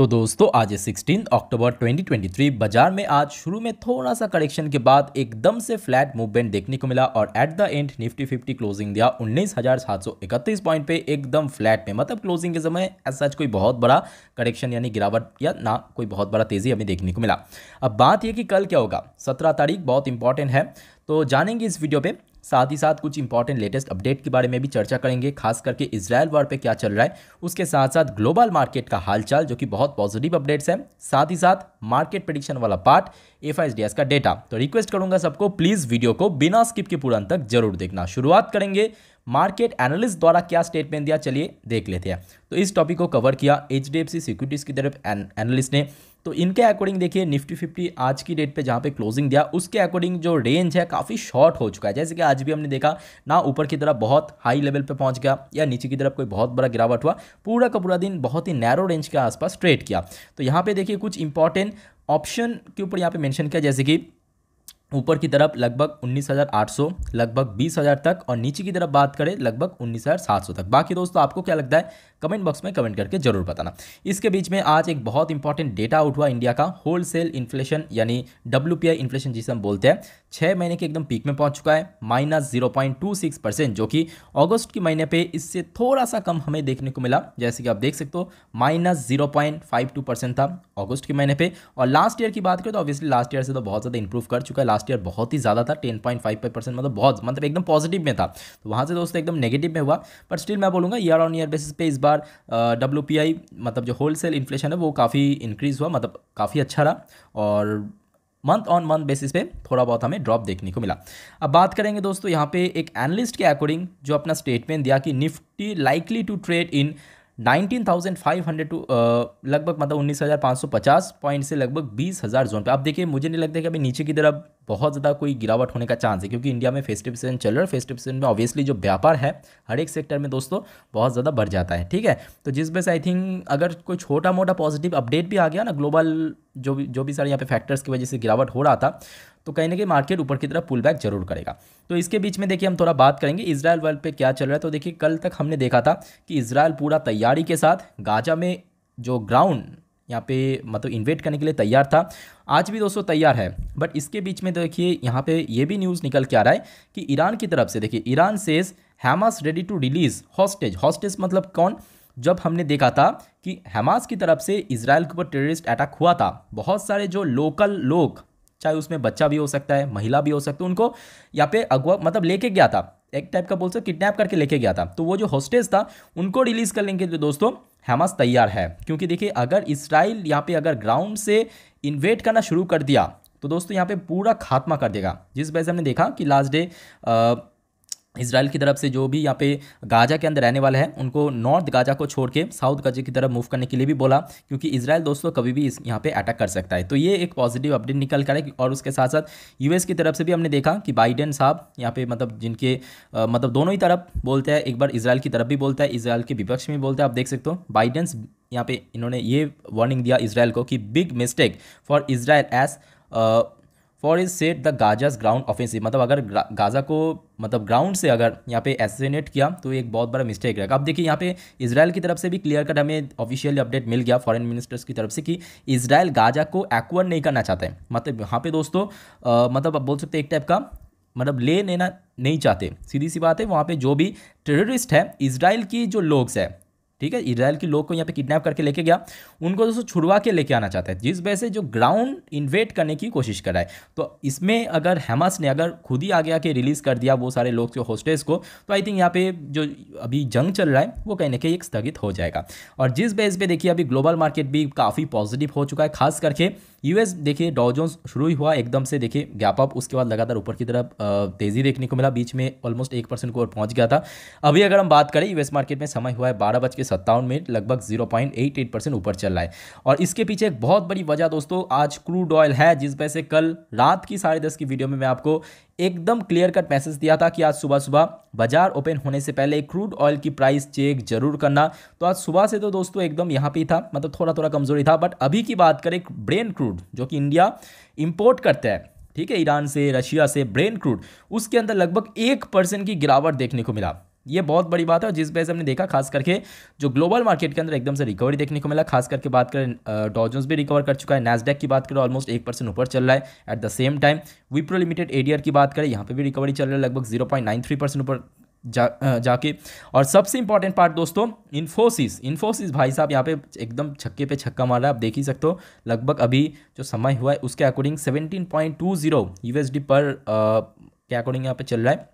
तो दोस्तों आज सिक्सटीन अक्टूबर 2023 बाजार में आज शुरू में थोड़ा सा करेक्शन के बाद एकदम से फ्लैट मूवमेंट देखने को मिला और at the end Nifty 50 closing दिया उन्नीस पॉइंट पे एकदम फ्लैट में मतलब क्लोजिंग के समय ऐसा कोई बहुत बड़ा करेक्शन यानी गिरावट या ना कोई बहुत बड़ा तेज़ी हमें देखने को मिला अब बात यह कि कल क्या होगा सत्रह तारीख बहुत इंपॉर्टेंट है तो जानेंगे इस वीडियो पे साथ ही साथ कुछ इंपॉर्टेंट लेटेस्ट अपडेट के बारे में भी चर्चा करेंगे खास करके इसराइल वॉर पे क्या चल रहा है उसके साथ साथ ग्लोबल मार्केट का हालचाल जो कि बहुत पॉजिटिव अपडेट्स हैं साथ ही साथ मार्केट प्रडिक्शन वाला पार्ट एफ का डेटा तो रिक्वेस्ट करूंगा सबको प्लीज़ वीडियो को बिना स्किप के पूरा तक जरूर देखना शुरुआत करेंगे मार्केट एनालिस्ट द्वारा क्या स्टेटमेंट दिया चलिए देख लेते हैं तो इस टॉपिक को कवर किया एच सिक्योरिटीज़ की तरफ एनालिस्ट ने तो इनके अकॉर्डिंग देखिए निफ्टी फिफ्टी आज की डेट पे जहाँ पे क्लोजिंग दिया उसके अकॉर्डिंग जो रेंज है काफ़ी शॉर्ट हो चुका है जैसे कि आज भी हमने देखा ना ऊपर की तरफ बहुत हाई लेवल पे पहुँच गया या नीचे की तरफ कोई बहुत बड़ा गिरावट हुआ पूरा का पूरा दिन बहुत ही नैरो रेंज के आसपास ट्रेड किया तो यहाँ पर देखिए कुछ इंपॉर्टेंट ऑप्शन के ऊपर यहाँ पे मेंशन किया जैसे कि ऊपर की तरफ लगभग 19,800 लगभग 20,000 तक और नीचे की तरफ बात करें लगभग 19,700 तक बाकी दोस्तों आपको क्या लगता है कमेंट बॉक्स में कमेंट करके जरूर बताना इसके बीच में आज एक बहुत इंपॉर्टेंट डेटा आउट हुआ इंडिया का होलसेल इन्फ्लेशन यानी डब्ल्यू इन्फ्लेशन जिसे हम बोलते हैं छः महीने के एकदम पीक में पहुँच चुका है minus zero point two six percent जो कि ऑगस्ट के महीने पर इससे थोड़ा सा कम हमें देखने को मिला जैसे कि आप देख सकते हो minus zero point five two percent था अगस्त के महीने पर और लास्ट ईयर की बात करें तो ऑब्वियसली लास्ट ईयर से तो बहुत ज़्यादा इंप्रूव कर चुका है लास्ट ईयर बहुत ही ज़्यादा था ten point five five percent मतलब बहुत मतलब एकदम पॉजिटिव में था तो वहाँ से दोस्तों एकदम नेगेटिव में हुआ बट स्टिल मैं बोलूँगा ईयर ऑन ईयर बेसिस पे इस बार डब्ल्यू मतलब जो होलसेल इन्फ्लेशन है वो काफ़ी इंक्रीज़ हुआ मतलब काफ़ी अच्छा रहा और मंथ ऑन मंथ बेसिस पे थोड़ा बहुत हमें ड्रॉप देखने को मिला अब बात करेंगे दोस्तों यहाँ पे एक एनालिस्ट के अकॉर्डिंग जो अपना स्टेटमेंट दिया कि Nifty likely to trade in 19,500 to लगभग मतलब 19,550 पॉइंट से लगभग 20,000 जोन पे आप देखिए मुझे नहीं लगता कि अभी नीचे की तरफ बहुत ज़्यादा कोई गिरावट होने का चांस है क्योंकि इंडिया में फेस्टिव सीजन चल रहा है फेस्टिव सीजन में ऑब्वियसली जो व्यापार है हर एक सेक्टर में दोस्तों बहुत ज़्यादा बढ़ जाता है ठीक है तो जिस वजह से आई थिंक अगर कोई छोटा मोटा पॉजिटिव अपडेट भी आ गया ना ग्लोबल जो भी जो भी सारे यहाँ पे फैक्टर्स की वजह से गिरावट हो रहा था तो कहीं ना कहीं मार्केट ऊपर की तरफ पुल बैक जरूर करेगा तो इसके बीच में देखिए हम थोड़ा बात करेंगे इसराइल वर्ल्ड पर क्या चल रहा है तो देखिए कल तक हमने देखा था कि इसराइल पूरा तैयारी के साथ गाजा में जो ग्राउंड यहाँ पे मतलब इन्वेट करने के लिए तैयार था आज भी दोस्तों तैयार है बट इसके बीच में देखिए यहाँ पे ये भी न्यूज़ निकल के आ रहा है कि ईरान की तरफ से देखिए Iran says Hamas ready to release hostage hostage मतलब कौन जब हमने देखा था कि हमास की तरफ से इसराइल के ऊपर टेररिस्ट अटैक हुआ था बहुत सारे जो लोकल लोग चाहे उसमें बच्चा भी हो सकता है महिला भी हो सकती है उनको यहाँ पे अगवा मतलब लेके गया था एक टाइप का बोल सकते किडनैप करके लेके गया था तो वो जो हॉस्टेज था उनको रिलीज़ कर लेंगे दोस्तों हमास तैयार है क्योंकि देखिए अगर इसराइल यहाँ पे अगर ग्राउंड से इन्वेट करना शुरू कर दिया तो दोस्तों यहाँ पे पूरा खात्मा कर देगा जिस वजह से हमने देखा कि लास्ट डे इसराइल की तरफ से जो भी यहाँ पे गाजा के अंदर रहने वाला है उनको नॉर्थ गाजा को छोड़ के साउथ गाजा की तरफ मूव करने के लिए भी बोला क्योंकि इसराइल दोस्तों कभी भी इस यहाँ पे अटैक कर सकता है तो ये एक पॉजिटिव अपडेट निकल कर है और उसके साथ साथ यूएस की तरफ से भी हमने देखा कि बाइडेन साहब यहाँ पे मतलब जिनके आ, मतलब दोनों ही तरफ बोलते हैं एक बार इसराइल की तरफ भी बोलता है इसराइल के विपक्ष में बोलता है आप देख सकते हो बाइडन यहाँ पे इन्होंने ये वार्निंग दिया इसराइल को कि big mistake for Israel as for is set the Gaza's ground offensive मतलब अगर गाजा को मतलब ग्राउंड से अगर यहाँ पे एसेनेट किया तो एक बहुत बड़ा मिस्टेक रहेगा अब देखिए यहाँ पे इसराइल की तरफ से भी क्लियर कट हमें ऑफिशियली अपडेट मिल गया फॉरेन मिनिस्टर्स की तरफ से कि इसराइल गाजा को एक्वर नहीं करना चाहते हैं मतलब यहाँ पे दोस्तों आ, मतलब आप बोल सकते एक टाइप का मतलब ले लेना नहीं चाहते सीधी सी बात है वहाँ पे जो भी टेररिस्ट है इसराइल की जो लोग्स है ठीक है इसराइल के लोग को यहाँ पे किडनैप करके लेके गया उनको दोस्तों छुड़वा के लेके आना चाहता है जिस वजह से जो ग्राउंड इन्वेट करने की कोशिश कर रहा है तो इसमें अगर हेमस ने अगर खुद ही आगे आके रिलीज़ कर दिया वो सारे लोग जो होस्टेस को तो आई थिंक यहाँ पे जो अभी जंग चल रहा है वो कहीं ना कहीं एक स्थगित हो जाएगा और जिस बेस पर देखिए अभी ग्लोबल मार्केट भी काफ़ी पॉजिटिव हो चुका है खास करके यूएस देखिए डॉजोन्स शुरू ही हुआ एकदम से देखिए गैप अप उसके बाद लगातार ऊपर की तरफ तेज़ी देखने को मिला बीच में ऑलमोस्ट एक परसेंट को और पहुंच गया था अभी अगर हम बात करें यूएस मार्केट में समय हुआ है बारह बज के सत्तावन मिनट लगभग zero point eight eight percent ऊपर चल रहा है और इसके पीछे एक बहुत बड़ी वजह दोस्तों आज क्रूड ऑयल है जिस वजह से कल रात की साढ़े दस की वीडियो में मैं आपको एकदम क्लियर कट मैसेज दिया था कि आज सुबह सुबह बाजार ओपन होने से पहले क्रूड ऑयल की प्राइस चेक जरूर करना तो आज सुबह से तो दोस्तों एकदम यहाँ पे था मतलब थोड़ा थोड़ा कमजोरी था बट अभी की बात करें ब्रेन क्रूड जो कि इंडिया इम्पोर्ट करता है ठीक है ईरान से रशिया से ब्रेन क्रूड उसके अंदर लगभग एक परसेंट की गिरावट देखने को मिला ये बहुत बड़ी बात है और जिस वजह से हमने देखा खास करके जो ग्लोबल मार्केट के अंदर एकदम से रिकवरी देखने को मिला खास करके बात करें डॉजन्स भी रिकवर कर चुका है नेसडेक की बात करें ऑलमोस्ट एक परसेंट ऊपर चल रहा है at the same time Wipro limited एडियर की बात करें यहाँ पर भी रिकवरी चल रहा है लगभग zero point nine three percent ऊपर जा जाके और सबसे इंपॉर्टेंट पार्ट दोस्तों इन्फोसिस इन्फोसिस भाई साहब यहाँ पे एकदम छक्के पे छक्का मार रहा है आप देख ही सकते हो लगभग अभी जो समय हुआ है उसके according seventeen point two zero USD पर आ, के अकॉर्डिंग यहाँ पे चल रहा है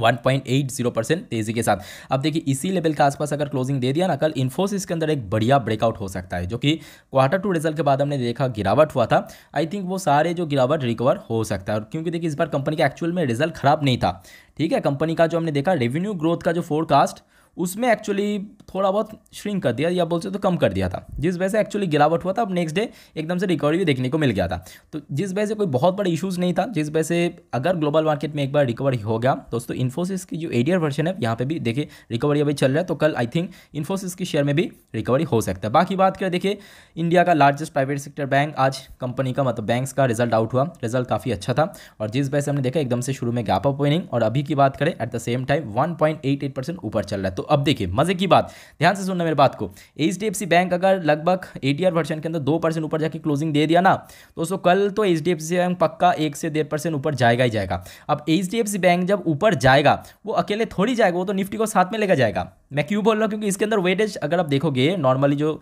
1.80 परसेंट तेजी के साथ अब देखिए इसी लेवल के आसपास अगर क्लोजिंग दे दिया ना कल इन्फोसिस के अंदर एक बढ़िया ब्रेकआउट हो सकता है जो कि क्वार्टर टू रिजल्ट के बाद हमने देखा गिरावट हुआ था आई थिंक वो सारे जो गिरावट रिकवर हो सकता है और क्योंकि देखिए इस बार कंपनी का एक्चुअल में रिजल्ट खराब नहीं था ठीक है कंपनी का जो हमने देखा रेवेन्यू ग्रोथ का जो फोरकास्ट उसमें एक्चुअली थोड़ा बहुत श्रिंक कर दिया या बोल सकते तो कम कर दिया था जिस वजह से एक्चुअली गिरावट हुआ था अब नेक्स्ट डे एकदम से रिकवरी भी देखने को मिल गया था तो जिस वजह से कोई बहुत बड़ा इशूज़ नहीं था जिस वजह से अगर ग्लोबल मार्केट में एक बार रिकवरी हो गया दोस्तों इन्फोसिस की जो एडियर वर्जन है यहाँ पर भी देखिए रिकवरी अभी चल रहा है तो कल आई थिंक इन्फोसिस के शेयर में भी रिकवरी हो सकता है बाकी बात करें देखिए इंडिया का लार्जेस्ट प्राइवेट सेक्टर बैंक आज कंपनी का मतलब बैंक्स का रिजल्ट आउट हुआ रिजल्ट काफ़ी अच्छा था और जिस वजह से हमने देखा एकदम से शुरू में गैप अप ओपनिंग और अभी की बात करें at the same time one percent ऊपर चल रहा है तो तो अब देखिए मजे की बात ध्यान से सुनना मेरे बात को H D F C bank अगर लगभग ए टी आर वर्जन के अंदर दो परसेंट ऊपर जाके क्लोजिंग दे दिया ना तो उसको कल तो H D F C bank पक्का एक से डेढ़ परसेंट ऊपर जाएगा ही जाएगा अब H D F C bank जब ऊपर जाएगा वो अकेले थोड़ी जाएगा वो तो निफ्टी को साथ में लेकर जाएगा मैं क्यों बोल रहा हूँ क्योंकि इसके अंदर वेटेज अगर आप देखोगे नॉर्मली जो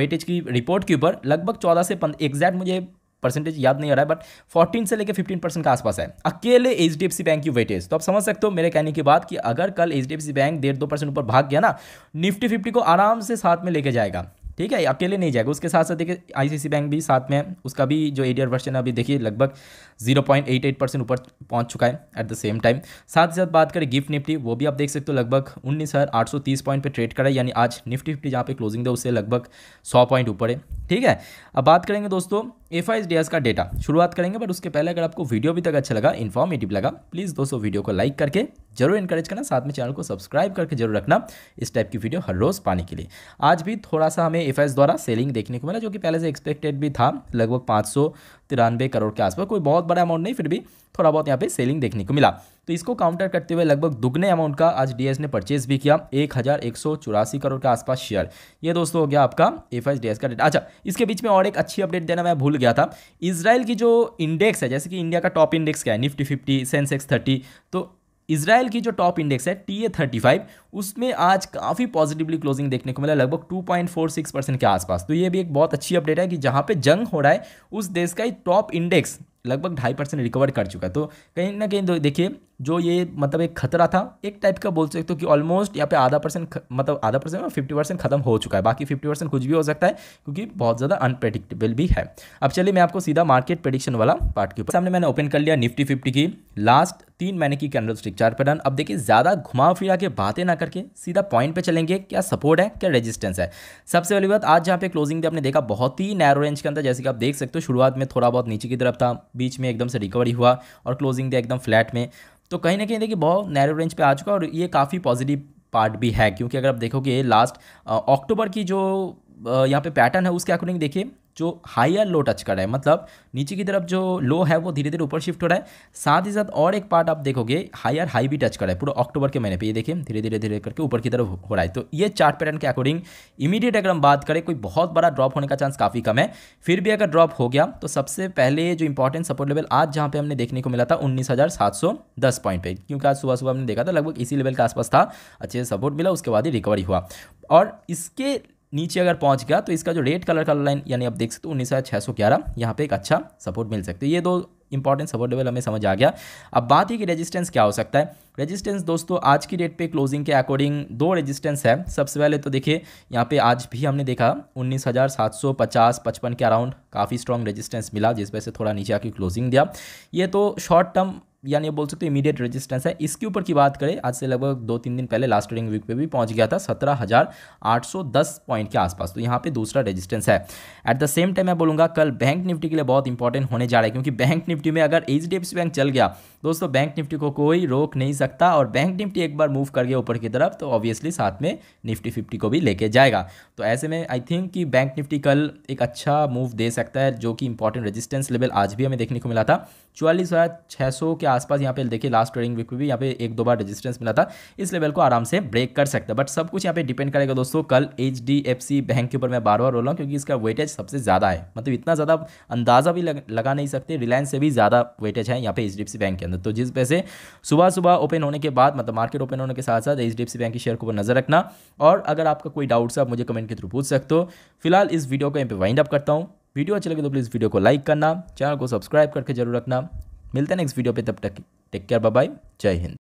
वेटेज की रिपोर्ट के ऊपर लगभग चौदह से एग्जैक्ट मुझे परसेंटेज याद नहीं आ रहा है बट फोर्टीन से लेकर फिफ्टीन परसेंट के आसपास है अकेले H D F C bank की वेटेज तो आप समझ सकते हो मेरे कहने की बात कि अगर कल H D F C bank डेढ़ दो परसेंट ऊपर भाग गया ना निफ्टी फिफ्टी को आराम से साथ में लेके जाएगा ठीक है अकेले नहीं जाएगा उसके साथ साथ देखिए आईसीसी बैंक भी साथ में है उसका भी जो एडीआर वर्षन है अभी देखिए लगभग 0.88 परसेंट ऊपर पहुंच चुका है एट द सेम टाइम साथ ही साथ बात करें गिफ्ट निफ्टी वो भी आप देख सकते हो लगभग उन्नीस हज़ार आठ सौ तीस पॉइंट पर ट्रेड करा है यानी आज निफ्टी फिफ्टी जहाँ पे क्लोजिंग दे उससे लगभग सौ पॉइंट ऊपर है ठीक है अब बात करेंगे दोस्तों एफ आई एस का डेटा शुरुआत करेंगे बट उसके पहले अगर आपको वीडियो अभी तक अच्छा लगा इन्फॉर्मेटिव लगा प्लीज़ दोस्तों वीडियो को लाइक करके जरूर इनकरेज करना साथ में चैनल को सब्सक्राइब करके जरूर रखना इस टाइप की वीडियो हर रोज़ पाने के लिए आज भी थोड़ा सा हमें एफ द्वारा सेलिंग देखने को मिला जो कि पहले से एक्सपेक्टेड भी था लगभग पाँच करोड़ के आसपास कोई बहुत बड़ा अमाउंट नहीं फिर भी थोड़ा बहुत यहाँ पे सेलिंग देखने को मिला तो इसको काउंटर करते हुए लगभग दुगने अमाउंट का आज डीएस ने परचेज भी किया एक हज़ार एक सौ चौरासी करोड़ के आसपास शेयर ये दोस्तों हो गया आपका एफ एस डीएस का डेटा अच्छा इसके बीच में और एक अच्छी अपडेट देना मैं भूल गया था इसराइल की जो इंडेक्स है जैसे कि इंडिया का टॉप इंडेक्स क्या है निफ्टी फिफ्टी सेंसेक्स थर्टी तो इसराइल की जो टॉप इंडेक्स है टी ए थर्टी फाइव उसमें आज काफ़ी पॉजिटिवली क्लोजिंग देखने को मिला लगभग two point four six percent के आसपास तो ये भी एक बहुत अच्छी अपडेट है कि जहाँ पे जंग हो रहा है उस देश का ही टॉप इंडेक्स लगभग ढाई परसेंट रिकवर कर चुका है तो कहीं ना कहीं देखिए जो ये मतलब एक खतरा था एक टाइप का बोल सकते हो कि ऑलमोस्ट यहाँ पे आधा परसेंट मतलब आधा परसेंट फिफ्टी परसेंट खत्म हो चुका है बाकी फिफ्टी परसेंट कुछ भी हो सकता है क्योंकि बहुत ज़्यादा अनप्रडिक्टेबल भी है अब चलिए मैं आपको सीधा मार्केट प्रडिक्शन वाला पार्ट के ऊपर सामने मैंने ओपन कर लिया निफ्टी फिफ्टी की लास्ट तीन मैंने की कैंडल स्टिक चार पैटर्न अब देखिए ज़्यादा घुमा फिरा के बातें ना करके सीधा पॉइंट पे चलेंगे क्या सपोर्ट है क्या रेजिस्टेंस है सबसे पहली बात आज जहाँ पे क्लोजिंग थी आपने देखा बहुत ही नैरो रेंज के अंदर जैसे कि आप देख सकते हो शुरुआत में थोड़ा बहुत नीचे की तरफ था बीच में एकदम से रिकवरी हुआ और क्लोजिंग थी एकदम फ्लैट में तो कहीं ना कहीं देखिए बहुत नैरो रेंज पर आ चुका और ये काफ़ी पॉजिटिव पार्ट भी है क्योंकि अगर आप देखोगे लास्ट अक्टूबर की जो यहाँ पे पैटर्न है उसके अकॉर्डिंग देखिए जो हायर लो टच कर रहा है मतलब नीचे की तरफ जो लो है वो धीरे धीरे ऊपर शिफ्ट हो रहा है साथ ही साथ और एक पार्ट आप देखोगे हायर हाई भी टच कर रहा है पूरा अक्टूबर के महीने पे ये देखिए धीरे धीरे धीरे करके ऊपर की तरफ हो रहा है तो ये चार्ट पैटर्न के अकॉर्डिंग इमीडिएट अगर हम बात करें कोई बहुत बड़ा ड्रॉप होने का चांस काफ़ी कम है फिर भी अगर ड्रॉप हो गया तो सबसे पहले जो इंपॉर्टेंट सपोर्ट लेवल आज जहाँ पे हमने देखने को मिला था उन्नीस पॉइंट पे क्योंकि आज सुबह सुबह हमने देखा था लगभग इसी लेवल के आसपास था अच्छे सपोर्ट मिला उसके बाद ही रिकवरी हुआ और इसके नीचे अगर पहुंच गया तो इसका जो रेड कलर का लाइन यानी आप देख सकते हो उन्नीस हज़ार छः सौ ग्यारह यहाँ पर एक अच्छा सपोर्ट मिल सकता है ये दो इंपॉर्टेंट सपोर्ट लेवल हमें समझ आ गया अब बात है कि रेजिस्टेंस क्या हो सकता है रेजिस्टेंस दोस्तों आज की डेट पे क्लोजिंग के अकॉर्डिंग दो रेजिस्टेंस है सबसे पहले तो देखिए यहाँ पे आज भी हमने देखा 19,750 55 के अराउंड काफ़ी स्ट्रॉन्ग रेजिस्टेंस मिला जिस वजह से थोड़ा नीचे आके क्लोजिंग दिया ये तो शॉर्ट टर्म यानी बोल सकते हो इमीडिएट रेजिस्टेंस है इसके ऊपर की बात करें आज से लगभग दो तीन दिन पहले लास्ट ट्रेडिंग वीक पे भी पहुंच गया था सत्रह हज़ार आठ सौ दस पॉइंट के आसपास तो यहाँ पे दूसरा रेजिस्टेंस है एट द सेम टाइम मैं बोलूँगा कल बैंक निफ्टी के लिए बहुत इंपॉर्टेंट होने जा रहा है क्योंकि बैंक निफ्टी में अगर एच बैंक चल गया दोस्तों बैंक निफ्टी को कोई रोक नहीं सकता और बैंक निफ्टी एक बार मूव कर गया ऊपर की तरफ तो ऑब्वियसली साथ में निफ्टी फिफ्टी को भी लेके जाएगा तो ऐसे में आई थिंक कि बैंक निफ्टी कल एक अच्छा मूव दे सकता है जो कि इंपॉर्टेंट रेजिस्टेंस लेवल आज भी हमें देखने को मिला था चौवालीस हज़ार छः सौ के आसपास यहाँ पे देखिए लास्ट ट्रेडिंग वीक में भी यहाँ पे एक दो बार रेजिस्टेंस मिला था इस लेवल को आराम से ब्रेक कर सकता है बट सब कुछ यहाँ पे डिपेंड करेगा दोस्तों कल एच बैंक के ऊपर मैं बार बार बोल रहा हूँ क्योंकि इसका वेटेज सबसे ज़्यादा है मतलब इतना ज़्यादा अंदाज़ा भी लगा नहीं सकते रिलायंस से भी ज़्यादा वेटेज है यहाँ पे एच बैंक के अंदर अंदर तो जिस पैसे सुबह सुबह ओपन होने के बाद मतलब मार्केट ओपन होने के साथ साथ एच डी बैंक के शेयर को नजर रखना और अगर आपका कोई डाउट्स आप मुझे कमेंट के थ्रू पूछ सकते हो फिलहाल इस वीडियो को यहाँ पे वाइंड अप करता हूँ वीडियो अच्छी लगे तो प्लीज़ वीडियो को लाइक करना चैनल को सब्सक्राइब करके जरूर रखना मिलते हैं नेक्स्ट वीडियो पर तब तक टेक केयर बाय जय हिंद